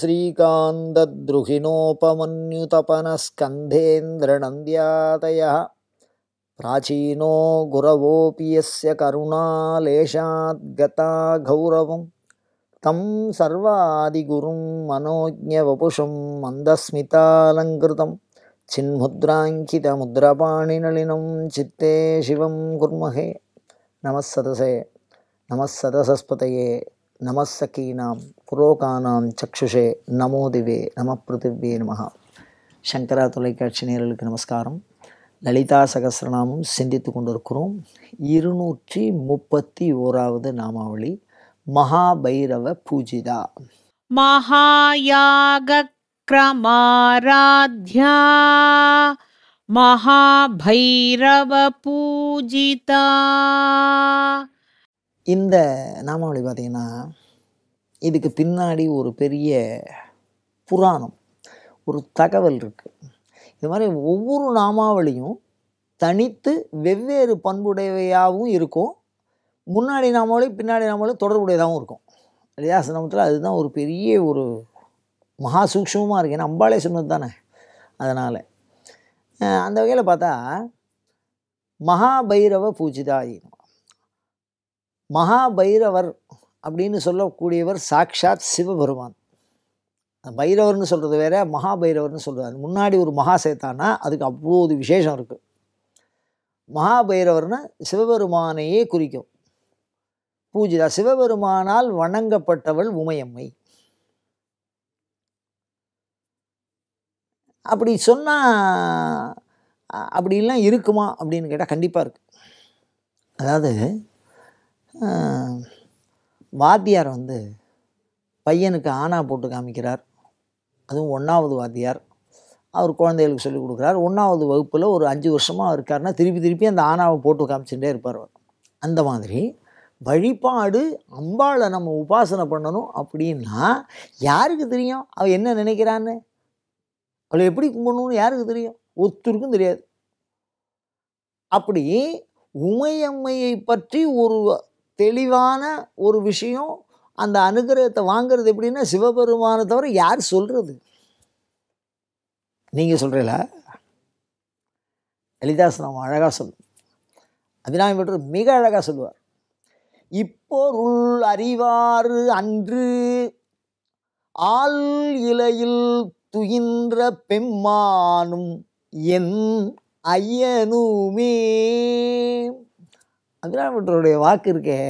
श्रीकान्तद्रुहिणोपमन्युतपनस्कन्धेन्द्रनन्द्यातयः प्राचीनो गुरवोऽपि यस्य गता गौरवम् தம் சர்வாதிகுரும் மனோஜ மனோஜவபுஷம் மந்தஸ்மிதாலங்கிருதம் சின்முத்ராங்கித நளினம் சித்தே சிவம் குர்மஹே நமசதசே நமசதசஸ்பதையே நமசகீனாம் புரோகானாம் சக்ஷுஷே நமோ திவே நம பிருத்திவே நம சங்கரா தொலைக்காட்சி நேரலுக்கு நமஸ்காரம் லலிதா சகசிரநாமம் சிந்தித்து கொண்டிருக்கிறோம் இருநூற்றி முப்பத்தி ஓராவது நாமாவளி மகாபைரவ பூஜிதா மகாயாகக்ரமாராத்யா மகாபைரவ பூஜிதா இந்த நாமாவளி பார்த்திங்கன்னா இதுக்கு பின்னாடி ஒரு பெரிய புராணம் ஒரு தகவல் இருக்குது இது மாதிரி ஒவ்வொரு நாமாவளியும் தனித்து வெவ்வேறு பண்புடையவையாகவும் இருக்கும் முன்னாடி நாமளும் பின்னாடி நாமளும் தொடர்புடையதாகவும் இருக்கும் இல்லையா சிரமத்தில் அதுதான் ஒரு பெரிய ஒரு மகா சூக்ஷமாக இருக்குது ஏன்னா அம்பாலே சொன்னது தானே அதனால் அந்த வகையில் பார்த்தா மகாபைரவ பூஜிதாயினம் மகாபைரவர் அப்படின்னு சொல்லக்கூடியவர் சாக்ஷாத் சிவபெருமான் பைரவர்னு சொல்கிறது வேற மகாபைரவர்னு சொல்கிறார் முன்னாடி ஒரு மகா சேர்த்தானா அதுக்கு அவ்வளோ விசேஷம் இருக்குது மகாபைரவர்னு சிவபெருமானையே குறிக்கும் பூஜிதா சிவபெருமானால் வணங்கப்பட்டவள் உமையம்மை அப்படி சொன்னால் அப்படிலாம் இருக்குமா அப்படின்னு கேட்டால் கண்டிப்பாக இருக்குது அதாவது வாத்தியார் வந்து பையனுக்கு ஆனா போட்டு காமிக்கிறார் அதுவும் ஒன்றாவது வாத்தியார் அவர் குழந்தைகளுக்கு சொல்லிக் கொடுக்குறார் ஒன்றாவது வகுப்பில் ஒரு அஞ்சு வருஷமாக இருக்காருன்னா திருப்பி திருப்பி அந்த ஆனாவை போட்டு காமிச்சுட்டே இருப்பார் அந்த மாதிரி வழிபாடு அம்பாளை நம்ம உபாசனை பண்ணணும் அப்படின்னா யாருக்கு தெரியும் அவள் என்ன நினைக்கிறான்னு அவளை எப்படி கும்பிடணும்னு யாருக்கு தெரியும் ஒத்துருக்கும் தெரியாது அப்படி உமையம்மையை பற்றி ஒரு தெளிவான ஒரு விஷயம் அந்த அனுகிரகத்தை வாங்கிறது எப்படின்னா சிவபெருமானை தவிர யார் சொல்கிறது நீங்கள் சொல்கிறீங்களா லலிதாசன் அழகாக சொல்லும் அபிநாயம் பெற்று மிக அழகாக சொல்லுவார் இப்போருள் அறிவாறு அன்று ஆள் இலையில் துயின்ற பெம்மானும் என் ஐயனுமே அபிராமட்டருடைய வாக்கு இருக்கே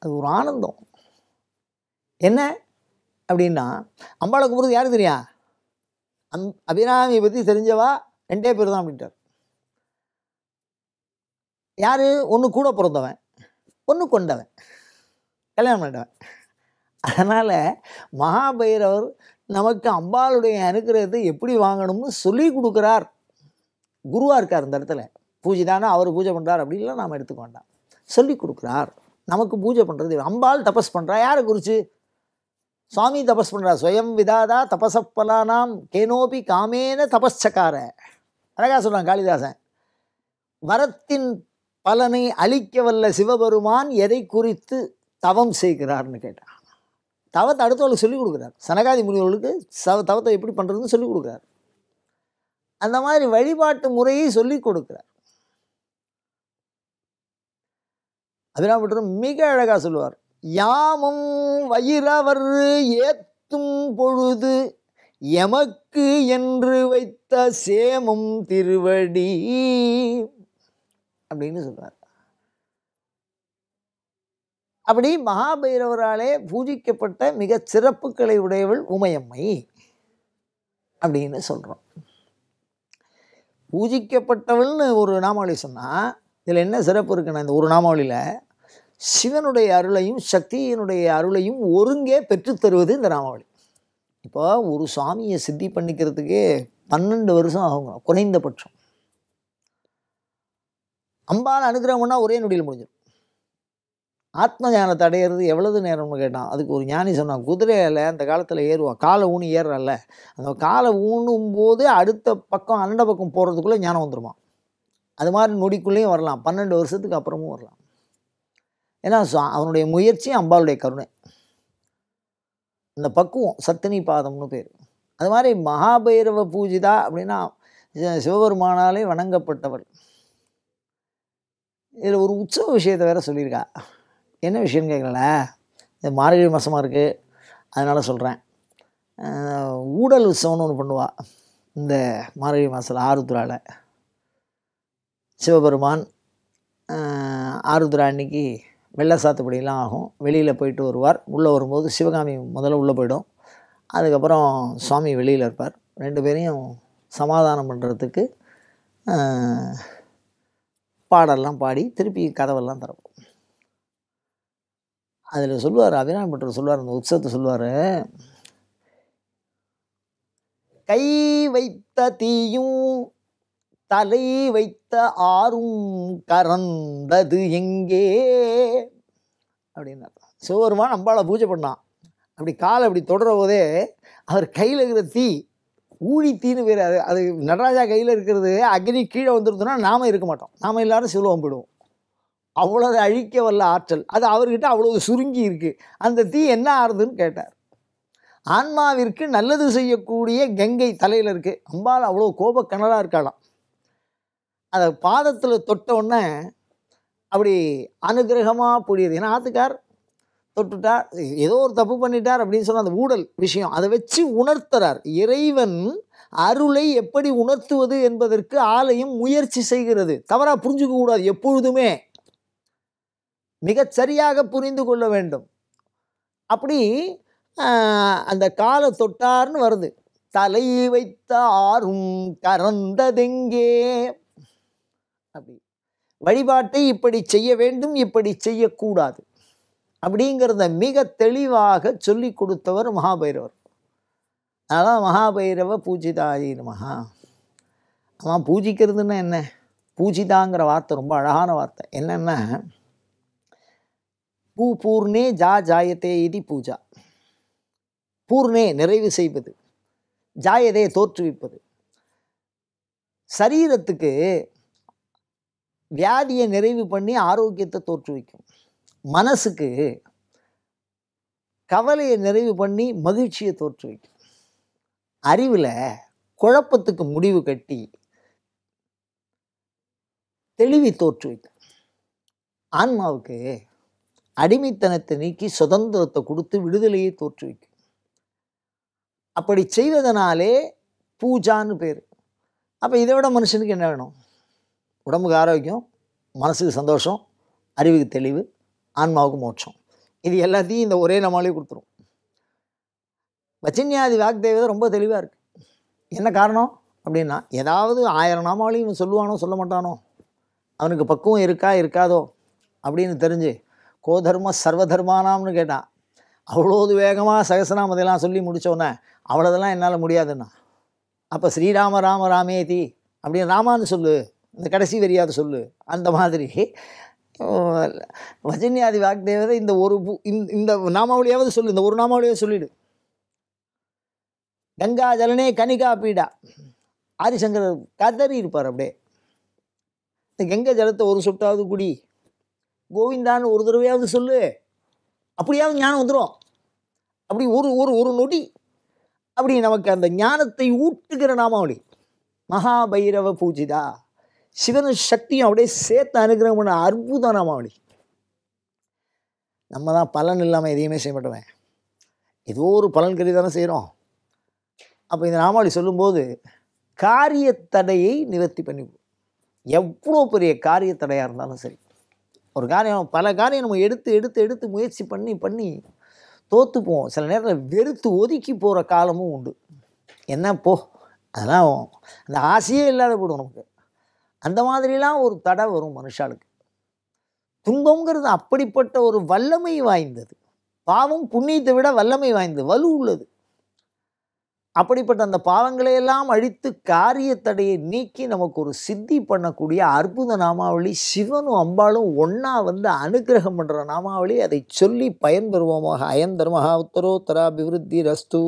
அது ஒரு ஆனந்தம் என்ன அப்படின்னா அம்பாளை கும்பிடுறது யாரும் தெரியா அம் அபிராமியை பற்றி தெரிஞ்சவா ரெண்டே பேர் தான் அப்படின்ட்டார் யார் ஒன்று கூட பிறந்தவன் ஒன்று கொண்டவன் கல்யாணம் பண்ணிட்டவன் அதனால் மகாபைரவர் நமக்கு அம்பாளுடைய அனுக்கிரகத்தை எப்படி வாங்கணும்னு சொல்லி கொடுக்குறார் குருவாக இருக்கார் அந்த இடத்துல பூஜை தானே அவர் பூஜை பண்ணுறார் அப்படின்லாம் நாம் எடுத்துக்க வேண்டாம் சொல்லி கொடுக்குறார் நமக்கு பூஜை பண்ணுறது அம்பாள் தபஸ் பண்ணுறா யாரை குறித்து சுவாமி தபஸ் பண்ணுறா ஸ்வயம் விதாதா தபசப்பலானாம் கேனோபி காமேன தபஸ்சக்கார அழகாக சொல்கிறான் காளிதாசன் வரத்தின் பலனை அழிக்க வல்ல சிவபெருமான் எதை குறித்து தவம் செய்கிறார்னு கேட்டார் தவத்தை அடுத்தவளுக்கு சொல்லிக் கொடுக்குறார் சனகாதி முனிவர்களுக்கு சவ தவத்தை எப்படி பண்ணுறதுன்னு சொல்லிக் கொடுக்குறார் அந்த மாதிரி வழிபாட்டு முறையை சொல்லிக் கொடுக்குறார் அதனால் மிக அழகாக சொல்லுவார் யாமும் வயிறவர் ஏத்தும் பொழுது எமக்கு என்று வைத்த சேமும் திருவடி அப்படின்னு சொல்கிறார் அப்படி மகாபைரவராலே பூஜிக்கப்பட்ட மிக சிறப்புகளை உடையவள் உமையம்மை அப்படின்னு சொல்கிறோம் பூஜிக்கப்பட்டவள்னு ஒரு நாமாவளி சொன்னால் இதில் என்ன சிறப்பு இருக்குன்னா இந்த ஒரு நாமாவளியில் சிவனுடைய அருளையும் சக்தியினுடைய அருளையும் ஒருங்கே பெற்றுத்தருவது இந்த நாமாவளி இப்போ ஒரு சுவாமியை சித்தி பண்ணிக்கிறதுக்கே பன்னெண்டு வருஷம் ஆகும் குறைந்தபட்சம் அம்பால் அனுகிரகம்னா ஒரே நொடியில் முடிஞ்சிடும் ஆத்ம ஞானத்தை அடையிறது எவ்வளவு நேரம்னு கேட்டான் அதுக்கு ஒரு ஞானி சொன்னான் குதிரையில் அந்த காலத்தில் ஏறுவான் காலை ஊனி ஏறுறல்ல அந்த காலை ஊனும் போது அடுத்த பக்கம் அண்ட பக்கம் போகிறதுக்குள்ளே ஞானம் வந்துடுமா அது மாதிரி நொடிக்குள்ளேயும் வரலாம் பன்னெண்டு வருஷத்துக்கு அப்புறமும் வரலாம் ஏன்னா அவனுடைய முயற்சி அம்பாளுடைய கருணை அந்த பக்குவம் சத்தினி பாதம்னு பேர் அது மாதிரி மகாபைரவ பூஜிதா அப்படின்னா சிவபெருமானாலே வணங்கப்பட்டவள் இதில் ஒரு உற்சவ விஷயத்தை வேறு சொல்லியிருக்கா என்ன விஷயம்னு கேட்கல இது மார்கழி மாதமாக இருக்குது அதனால் சொல்கிறேன் ஊடல் உற்சவம்னு ஒன்று பண்ணுவாள் இந்த மார்கழி மாதத்தில் ஆருத்ராவில் சிவபெருமான் ஆருத்ரா அன்னைக்கு வெள்ளை சாத்துப்படியெல்லாம் ஆகும் வெளியில் போயிட்டு வருவார் உள்ளே வரும்போது சிவகாமி முதல்ல உள்ளே போயிடும் அதுக்கப்புறம் சுவாமி வெளியில் இருப்பார் ரெண்டு பேரையும் சமாதானம் பண்ணுறதுக்கு பாடெல்லாம் பாடி திருப்பி கதவெல்லாம் திறப்போம் அதில் சொல்லுவார் அபிராமி பட்டர் சொல்லுவார் அந்த உற்சவத்தை சொல்லுவார் கை வைத்த தீயும் தலை வைத்த ஆறும் கறந்தது எங்கே அப்படின்னா சிவபெருமான் அம்பாளை பூஜை பண்ணான் அப்படி காலை அப்படி தொடர போதே அவர் கையில் இருக்கிற தீ ஊழி தீனு பேர் அது அது நடராஜா கையில் இருக்கிறது அக்னி கீழே வந்துருந்தோன்னா நாம் இருக்க மாட்டோம் நாம் எல்லாரும் சிவலோகம் போயிடுவோம் அவ்வளோது அழிக்க வல்ல ஆற்றல் அது அவர்கிட்ட அவ்வளோ சுருங்கி இருக்குது அந்த தீ என்ன ஆறுதுன்னு கேட்டார் ஆன்மாவிற்கு நல்லது செய்யக்கூடிய கங்கை தலையில் இருக்குது அம்பால் அவ்வளோ கோபக்கிணறாக இருக்காளாம் அதை பாதத்தில் தொட்ட உடனே அப்படி அனுகிரகமாக பொழியுது ஏன்னா ஆத்துக்கார் தொட்டுட்டார் ஏதோ ஒரு தப்பு பண்ணிட்டார் அப்படின்னு சொன்னால் அந்த ஊடல் விஷயம் அதை வச்சு உணர்த்துறார் இறைவன் அருளை எப்படி உணர்த்துவது என்பதற்கு ஆலையும் முயற்சி செய்கிறது தவறாக புரிஞ்சுக்க கூடாது எப்பொழுதுமே மிகச்சரியாக சரியாக புரிந்து கொள்ள வேண்டும் அப்படி அந்த காலை தொட்டார்னு வருது தலை வைத்த ஆறும் கறந்ததெங்கே அப்படி வழிபாட்டை இப்படி செய்ய வேண்டும் இப்படி செய்யக்கூடாது அப்படிங்கிறத மிக தெளிவாக சொல்லி கொடுத்தவர் மகாபைரவர் அதான் மகாபைரவ பூஜிதாயி மகா அவன் பூஜிக்கிறதுன்னா என்ன பூஜிதாங்கிற வார்த்தை ரொம்ப அழகான வார்த்தை என்னென்னா பூ பூர்ணே ஜா ஜாயத்தே இது பூஜா பூர்ணே நிறைவு செய்வது ஜாயதே தோற்றுவிப்பது சரீரத்துக்கு வியாதியை நிறைவு பண்ணி ஆரோக்கியத்தை தோற்றுவிக்கும் மனசுக்கு கவலையை நிறைவு பண்ணி மகிழ்ச்சியை தோற்றுவிக்கும் அறிவில் குழப்பத்துக்கு முடிவு கட்டி தெளிவி தோற்றுவிக்கும் ஆன்மாவுக்கு அடிமைத்தனத்தை நீக்கி சுதந்திரத்தை கொடுத்து விடுதலையை தோற்றுவிக்கும் அப்படி செய்வதனாலே பூஜான்னு பேர் அப்போ இதை விட மனுஷனுக்கு என்ன வேணும் உடம்புக்கு ஆரோக்கியம் மனசுக்கு சந்தோஷம் அறிவுக்கு தெளிவு ஆன்மாவுக்கு மோட்சம் இது எல்லாத்தையும் இந்த ஒரே நம்மளே கொடுத்துரும் வச்சன்யாதி வாக்தேவதை ரொம்ப தெளிவாக இருக்குது என்ன காரணம் அப்படின்னா ஏதாவது ஆயிரம் நாமாவளி இவன் சொல்லுவானோ சொல்ல மாட்டானோ அவனுக்கு பக்குவம் இருக்கா இருக்காதோ அப்படின்னு தெரிஞ்சு கோதர்ம சர்வதர்மானாம்னு கேட்டான் அவ்வளோது வேகமாக சகசநாமதையெல்லாம் சொல்லி முடித்தோன்னே அவ்வளோதெல்லாம் என்னால் முடியாதுன்னா அப்போ ஸ்ரீராம ராம ராமேதி அப்படின்னு ராமான்னு சொல்லு இந்த கடைசி வரியாவது சொல்லு அந்த மாதிரி வஜன்யாதி வாக்தேவதை இந்த ஒரு இந்த நாமாவளியாவது சொல்லு இந்த ஒரு நாமாவளியாவது சொல்லிடு கங்கா ஜலனே கனிகா பீடா ஆதிசங்கர் கதறி இருப்பார் அப்படியே இந்த கங்கை ஜலத்தை ஒரு சொட்டாவது குடி கோவிந்தான்னு ஒரு தடவையாவது சொல்லு அப்படியாவது ஞானம் வந்துடும் அப்படி ஒரு ஒரு ஒரு நொடி அப்படி நமக்கு அந்த ஞானத்தை ஊட்டுகிற நாமாவளி மகாபைரவ பூஜிதா சிவனும் சக்தியும் அப்படியே சேர்த்து அனுகிரகம் பண்ண அற்புதம் நாமாவளி நம்ம தான் பலன் இல்லாமல் எதையுமே செய்ய மாட்டோமே ஏதோ ஒரு பலன் கருதி தானே செய்கிறோம் அப்போ இந்த ராமாவளி சொல்லும்போது காரிய தடையை நிவர்த்தி பண்ணி எவ்வளோ பெரிய காரிய தடையாக இருந்தாலும் சரி ஒரு காரியம் பல காரியம் நம்ம எடுத்து எடுத்து எடுத்து முயற்சி பண்ணி பண்ணி தோற்றுப்போம் சில நேரத்தில் வெறுத்து ஒதுக்கி போகிற காலமும் உண்டு என்ன போ அதெல்லாம் அந்த ஆசையே இல்லாத போடும் நமக்கு அந்த மாதிரிலாம் ஒரு தடை வரும் மனுஷாளுக்கு துன்பங்கிறது அப்படிப்பட்ட ஒரு வல்லமை வாய்ந்தது பாவம் புண்ணியத்தை விட வல்லமை வாய்ந்தது வலு உள்ளது அப்படிப்பட்ட அந்த பாவங்களையெல்லாம் அழித்து காரிய தடையை நீக்கி நமக்கு ஒரு சித்தி பண்ணக்கூடிய அற்புத நாமாவளி சிவனும் அம்பாலும் ஒன்றா வந்து அனுகிரகம் பண்ணுற நாமாவளி அதை சொல்லி பயன்பெறுவோமாக அயந்தர்மஹா உத்தரோத்தரா அபிவிருத்தி ரஸ்து